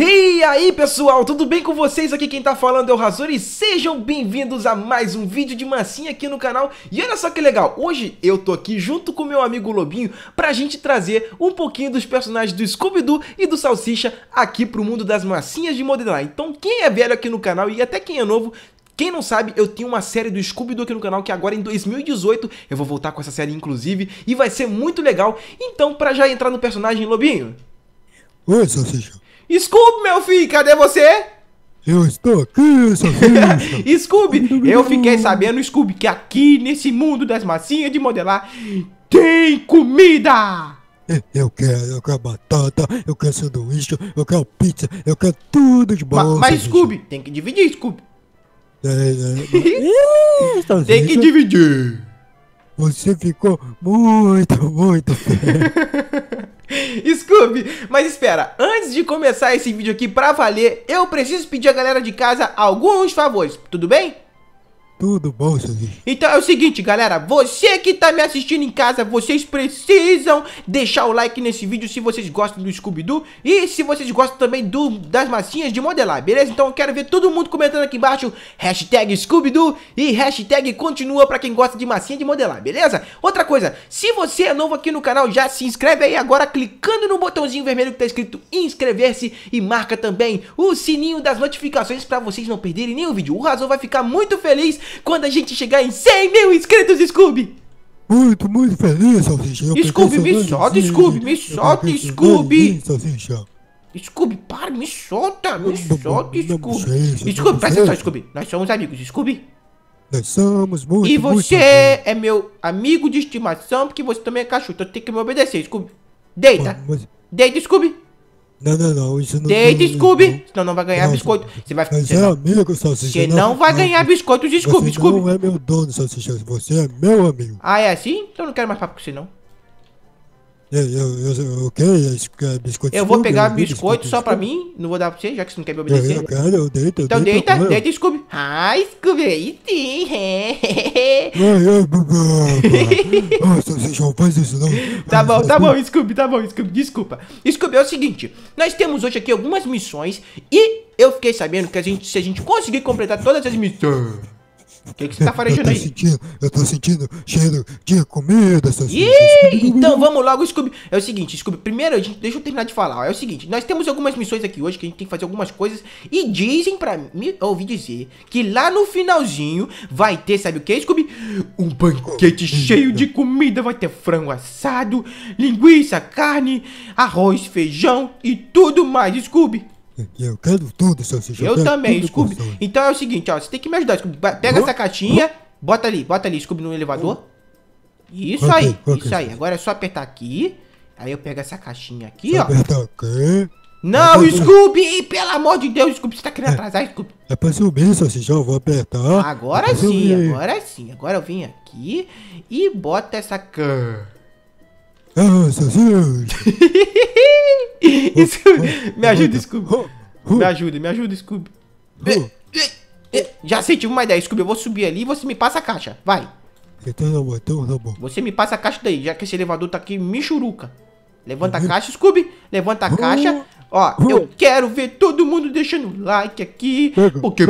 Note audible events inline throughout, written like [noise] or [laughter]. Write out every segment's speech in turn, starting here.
E aí pessoal, tudo bem com vocês? Aqui quem tá falando é o Razor e sejam bem-vindos a mais um vídeo de massinha aqui no canal E olha só que legal, hoje eu tô aqui junto com meu amigo Lobinho pra gente trazer um pouquinho dos personagens do Scooby-Doo e do Salsicha aqui pro mundo das massinhas de modelar Então quem é velho aqui no canal e até quem é novo quem não sabe, eu tenho uma série do Scooby-Doo aqui no canal que agora em 2018 eu vou voltar com essa série inclusive e vai ser muito legal. Então, pra já entrar no personagem, Lobinho... Oi, Salsicha. Scooby, meu filho, cadê você? Eu estou aqui, seu filho. [laughs] Scooby, eu fiquei sabendo, Scooby, que aqui nesse mundo das massinhas de modelar tem comida. Eu quero, eu quero batata, eu quero sanduíche, eu quero pizza, eu quero tudo de bom. Mas, mas Scooby, tem que dividir, Scooby. É, é, mas... [laughs] tem que dividir. Você ficou muito, muito. [laughs] [laughs] Scooby. Mas espera, antes de começar esse vídeo aqui pra valer, eu preciso pedir a galera de casa alguns favores, tudo bem? Tudo bom, Suzy? Então é o seguinte, galera. Você que tá me assistindo em casa, vocês precisam deixar o like nesse vídeo se vocês gostam do Scooby-Doo e se vocês gostam também do, das massinhas de modelar, beleza? Então eu quero ver todo mundo comentando aqui embaixo. Hashtag Scooby-Doo e hashtag continua pra quem gosta de massinha de modelar, beleza? Outra coisa, se você é novo aqui no canal, já se inscreve aí agora clicando no botãozinho vermelho que tá escrito inscrever-se e marca também o sininho das notificações pra vocês não perderem nenhum vídeo. O Razão vai ficar muito feliz quando a gente chegar em 100 mil inscritos, Scooby! Muito, muito feliz, Salsicha. Eu Scooby, me solta, Scooby, me solta, Scooby! Salsicha. Scooby, para, me solta, me solta, Scooby. Scooby, presta atenção, Scooby. Nós somos amigos, Scooby. Nós somos muito, E você é meu amigo de estimação, porque você também é cachorro, então tem que me obedecer, Scooby. Deita. Deita, Scooby. Não, não, não, isso não. Deita, Scooby! Não. Senão não vai ganhar não, biscoito. Você vai ficar. você é não, amigo, Salsicha. Você não, vai ganhar biscoito de Scooby, você Scooby. não é meu dono, Salsicha. Você é meu amigo. Ah, é assim? Então não quero mais papo com você, não. Eu, eu, eu, eu quero é, é, biscoito. Eu vou pegar né? biscoito, biscoito só pra mim, não vou dar pra você, já que você não quer me obedecer. Eu, eu quero, eu deito, então deita, deita, Scooby. Ah, Scooby, aí sim. [laughs] Nossa, vocês não faz isso não. Tá bom, tá bom, Scooby, tá bom, Scooby, desculpa. Scooby, é o seguinte, nós temos hoje aqui algumas missões e eu fiquei sabendo que a gente, se a gente conseguir completar todas as missões... O que, que você tá farejando eu aí? Sentindo, eu tô sentindo cheiro de comida, essas Ih, Então vamos logo, Scooby. É o seguinte, Scooby, primeiro a gente, deixa eu terminar de falar. É o seguinte, nós temos algumas missões aqui hoje que a gente tem que fazer algumas coisas. E dizem pra mim, eu ouvi dizer, que lá no finalzinho vai ter, sabe o que, Scooby? Um banquete oh, cheio de comida. Vai ter frango assado, linguiça, carne, arroz, feijão e tudo mais, Scooby. [laughs] Eu quero tudo, seu Eu, eu também, Scooby. Então é o seguinte, ó. Você tem que me ajudar, Scooby. Pega oh, essa caixinha, oh. bota ali, bota ali, Scooby, no elevador. Isso okay, aí, okay, isso aí. Agora é só apertar aqui. Aí eu pego essa caixinha aqui, só ó. Apertar aqui. Não, é Scooby! Pelo amor de Deus, Scooby, você tá querendo é, atrasar, Scooby? É pra subir, Salsichão, eu vou apertar. Agora é sim, subir. agora sim. Agora eu vim aqui e bota essa cã. Ah, Scooby! É [laughs] me ajuda, Scooby! Me ajuda, me ajuda, Scooby! Já senti uma ideia, Scooby. Eu vou subir ali e você me passa a caixa. Vai! botão, tá bom. Você me passa a caixa daí, já que esse elevador tá aqui michuruca. Levanta a uhum. caixa, Scooby. Levanta a caixa. Ó, eu quero ver todo mundo deixando like aqui. Porque...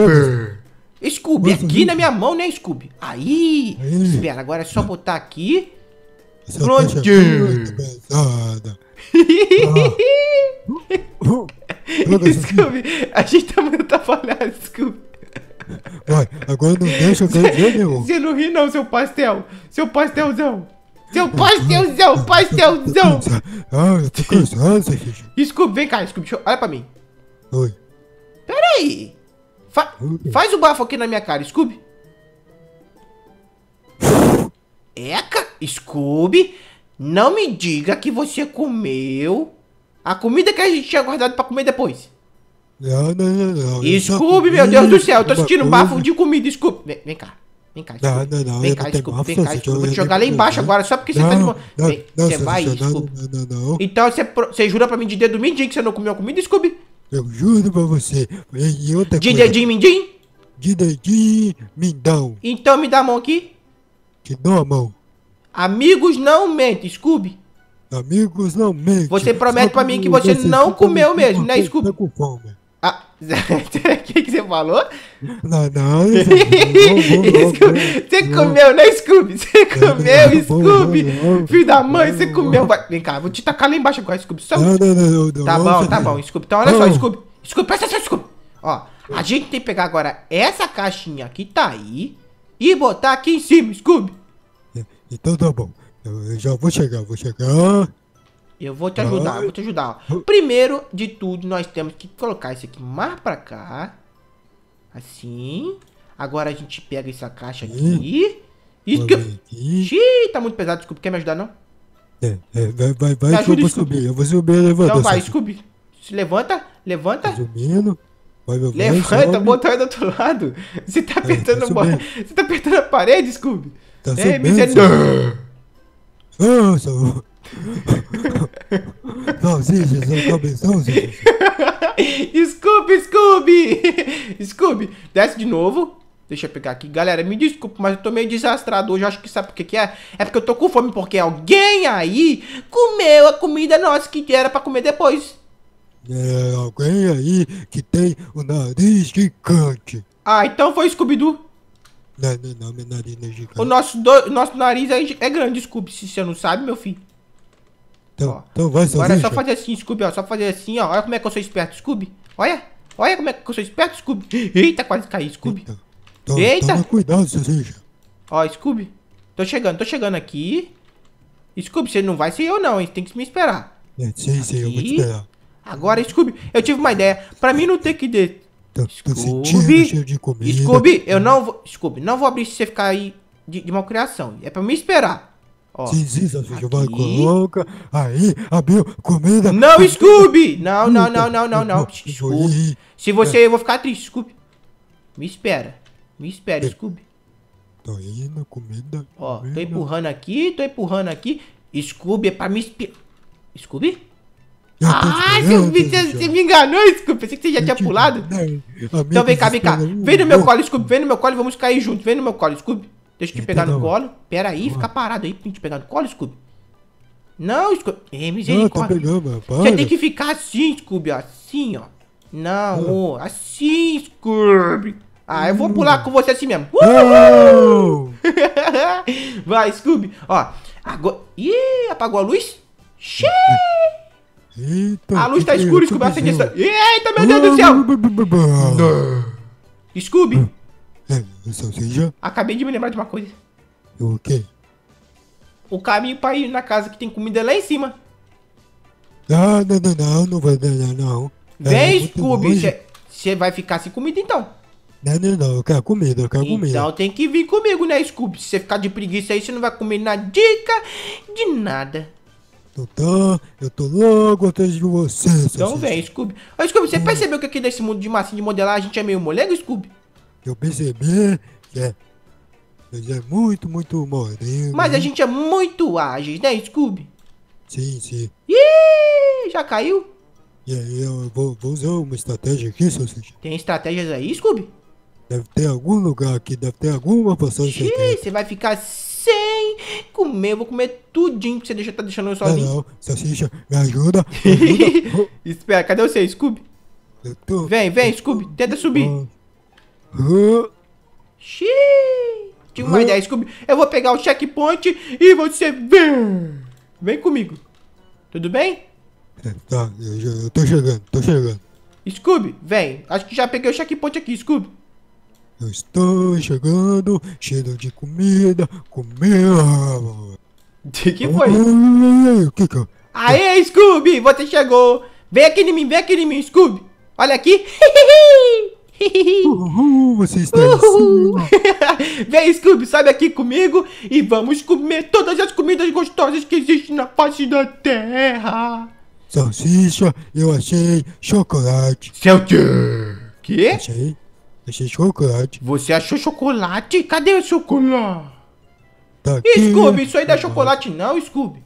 Scooby, aqui na minha mão, né, Scooby? Aí! Espera, agora é só botar aqui. Explode! pesada. Ah. Ah. [laughs] Scooby, a gente tá muito atrapalhado, Scooby. Vai, agora não deixa eu ver, meu. Você não ri não, seu pastel. Seu pastelzão. Seu pastelzão, ah, pastelzão. Ah, eu tô cansado, Scooby, vem cá, Scooby. Olha pra mim. Oi. Peraí. Fa faz o bafo aqui na minha cara, Scooby. Eca, Scooby, não me diga que você comeu a comida que a gente tinha guardado pra comer depois. Não, não, não, não. Scooby, meu Deus do céu, eu tô sentindo um bafo de comida, Scooby. Vem, vem cá. Vem cá, Scooby. Não, não, não, vem cá, Scooby. Vem cá, Scooby. Vou te jogar lá embaixo agora, só porque você tá de boa. Você vai, tá Scooby. Então você, você jura pra mim de dedo do Mindinho que você não comeu a comida, Scooby? Eu juro pra você. E outra de coisa. Didedim, Mindim? dedinho Mindão. Então me dá a mão aqui que a mão. Amigos não mentem, Scooby. Amigos não mentem. Você promete pra mim que você não comeu mesmo, né, Scooby? Eu Com fome. Ah, o que, que você falou? Não, não. não, você comeu, né, Scooby? Você comeu, Scooby? Filho da mãe, você comeu. Vai, vem cá, vou te tacar lá embaixo agora, Scooby. Só... Não, não, não, não, Tá bom, tá bom, Scooby. Então olha só, Scooby. Scooby, presta atenção, Scooby. Ó, a gente tem que pegar agora essa caixinha que tá aí e botar aqui em cima, Scooby. Então tá bom. Eu já vou chegar, vou chegar. Eu vou te ajudar, ah. vou te ajudar. Ah. Primeiro de tudo, nós temos que colocar isso aqui mais pra cá. Assim. Agora a gente pega essa caixa aqui. Isso que... Xiii, tá muito pesado. Desculpa, quer me ajudar, não? É, é, vai, vai, vai eu vou subir. Eu vou subir, levanta. Então vai, Scooby. Se levanta, levanta. Tá Vai, levanta, sobe. aí do outro lado. Você tá é, apertando, é, a... Você tá apertando a parede, Scooby. Tá é, Ei, me entendeu? Ah, Não, Salsicha, seu cabeção, seu... Desculpe, Scooby! Scooby, desce de novo. Deixa eu pegar aqui. Galera, me desculpe, mas eu tô meio desastrado hoje. acho que sabe por que, que é? É porque eu tô com fome, porque alguém aí comeu a comida nossa que era pra comer depois. É alguém aí que tem o nariz gigante. Ah, então foi Scooby-Doo. Não, não, não, meu nariz não é gigante. O nosso, do, nosso nariz é, é grande, desculpe se você não sabe, meu filho. Então, ó, então vai sozinho. Agora é só fazer assim, Scooby, ó. Só fazer assim, ó. Olha como é que eu sou esperto, Scooby. Olha. Olha como é que eu sou esperto, Scooby. Eita, quase caí, Scooby. Eita. Toma, Eita. Toma cuidado, seu Ó, Scooby. Tô chegando, tô chegando aqui. Scooby, você não vai ser eu não, hein? Tem que me esperar. É, sim, aqui. sim, eu vou te esperar. Agora, Scooby, eu tive uma ideia. Pra mim não ter que de Tô, tô sentindo comida. Scooby, eu não vou. Scooby, não vou abrir se você ficar aí de, de malcriação. É pra me esperar. Ó, sim, sim, Vai, coloca. Aí, abriu comida. Não, Scooby! Não, não, não, não, não, não. Scooby. Se você. Eu vou ficar triste, Scooby. Me espera. Me espera, é. Scooby. Tô indo, comida. Ó, comida. tô empurrando aqui, tô empurrando aqui. Scooby é pra me esperar. Scooby? Ah, seu bicho, você me enganou, Scooby. Pensei que você já tinha pulado. Então vem cá, vem cá. Vem no meu colo, Scooby. Vem no meu colo vamos cair juntos. Vem no meu colo, Scooby. Deixa eu te pegar no colo. Pera aí, fica parado aí pra te pegar no colo, Scooby. Não, Scooby. É, misericórdia. Você tem que ficar assim, Scooby, Assim, ó. Não, ah. assim, Scooby. Ah, eu vou pular hum. com você assim mesmo. [laughs] Vai, Scooby. Ó, agora... Ih, apagou a luz? Xiii! [laughs] Eita, a luz tá escura, Scooby essa... Eita, meu Deus do céu! Scooby! É, é Acabei de me lembrar de uma coisa. O quê? O caminho pra ir na casa que tem comida lá em cima. Não, não, não, não, não vai dar, não, não. É, Vem, é, Scooby, você vai ficar sem comida então. Não, não, não, eu quero comida, eu quero então, comida. Então tem que vir comigo, né, Scooby? Se você ficar de preguiça aí, você não vai comer na dica de nada. Totó, tá? eu tô logo atrás de você, Então vem, Scooby. Ô, Scooby, você percebeu que aqui nesse mundo de massinha de modelar a gente é meio molengo, Scooby? Eu percebi que é. Mas é muito, muito molengo. Mas a gente é muito ágil, né, Scooby? Sim, sim. Ih, já caiu? E aí, eu vou, vou usar uma estratégia aqui, seu Tem estratégias aí, Scooby? Deve ter algum lugar aqui, deve ter alguma passagem. Ih, você vai ficar comer, eu vou comer tudinho que você deixa, tá deixando eu sozinho. Não, não, salsicha, me ajuda. [laughs] Me ajuda. [laughs] Espera, cadê você, Scooby? Tô... Vem, vem, Scooby, tenta subir. Uh... Xiii. Tive uma ideia, Scooby. Eu vou pegar o checkpoint e você vem. Vem comigo. Tudo bem? É, tá, eu, eu tô chegando, tô chegando. Scooby, vem. Acho que já peguei o checkpoint aqui, Scooby. Eu estou chegando, cheio de comida, comendo. De que foi? Hum, hum, hum, o que que Aê, Scooby, você chegou. Vem aqui em mim, vem aqui em mim, Scooby. Olha aqui. [laughs] Uhul, você está Uhul. [laughs] Vem, Scooby, sobe aqui comigo e vamos comer todas as comidas gostosas que existem na face da terra. Salsicha, eu achei chocolate. Seu quê? Que? Achei Achei chocolate. Você achou chocolate? Cadê o chocolate? Tá aqui, Scooby, isso aí não é chocolate não, Scooby.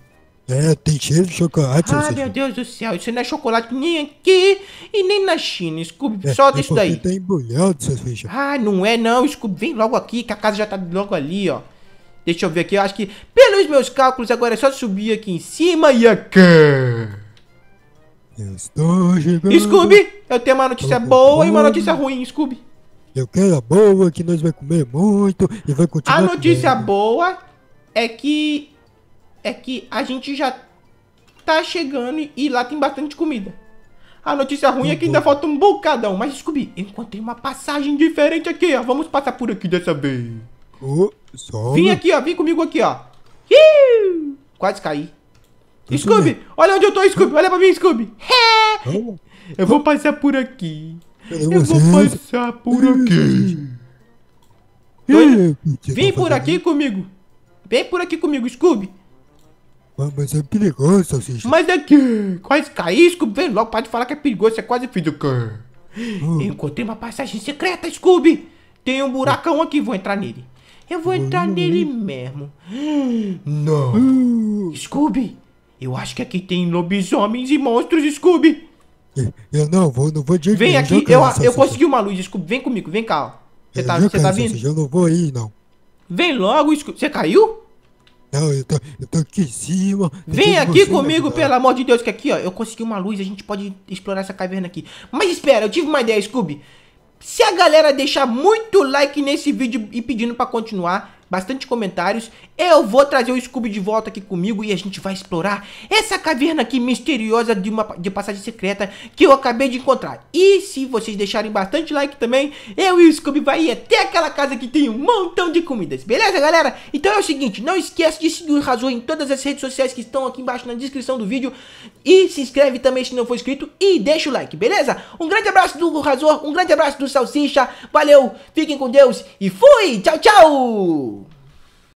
É, tem cheiro de chocolate. Ah, meu Deus do céu, isso não é chocolate nem aqui e nem na China, Scooby. É, solta é isso daí. Tá embolhado, seu filho. Ah, não é não, Scooby. Vem logo aqui, que a casa já tá logo ali, ó. Deixa eu ver aqui, eu acho que, pelos meus cálculos, agora é só subir aqui em cima e aqui. Eu estou chegando. Scooby, eu tenho uma notícia boa e uma notícia ruim, Scooby a boa que nós vai comer muito e vai continuar. A notícia comendo. boa é que é que a gente já tá chegando e lá tem bastante comida. A notícia ruim é que ainda uhum. falta um bocadão. Mas, Scooby, encontrei uma passagem diferente aqui, ó. Vamos passar por aqui dessa vez. Oh, vem aqui, ó. Vem comigo aqui, ó. Iu! Quase caí. Tudo Scooby, bem. olha onde eu tô, Scooby. Olha pra mim, Scooby. [laughs] Eu vou passar por aqui. Eu vou passar por aqui. Vem por aqui comigo. Vem por aqui comigo, Scooby. Mas é perigoso, Salsicha. Mas é que quase caí, Scooby. Vem logo, pode falar que é perigoso. Você é quase fez o quê? Encontrei uma passagem secreta, Scooby. Tem um buracão aqui, vou entrar nele. Eu vou hum. entrar nele mesmo. Não. Hum. Scooby, eu acho que aqui tem lobisomens e monstros, Scooby. Eu não vou, não vou de Vem aqui, eu, eu, eu consegui uma luz, desculpa. Vem comigo, vem cá. Tá- você tá, você tá vindo? Eu não vou ir, não. Vem logo, você caiu? Não, eu tô, eu tô aqui em cima. Vem aqui comigo, né? pelo amor de Deus, que aqui, ó, eu consegui uma luz, a gente pode explorar essa caverna aqui. Mas espera, eu tive uma ideia, Scooby. Se a galera deixar muito like nesse vídeo e pedindo pra continuar, bastante comentários. Eu vou trazer o Scooby de volta aqui comigo e a gente vai explorar essa caverna aqui misteriosa de uma de passagem secreta que eu acabei de encontrar. E se vocês deixarem bastante like também, eu e o Scooby vai ir até aquela casa que tem um montão de comidas, beleza galera? Então é o seguinte, não esquece de seguir o Razor em todas as redes sociais que estão aqui embaixo na descrição do vídeo e se inscreve também se não for inscrito e deixa o like, beleza? Um grande abraço do Razor, um grande abraço do Salsicha, valeu, fiquem com Deus e fui, tchau, tchau!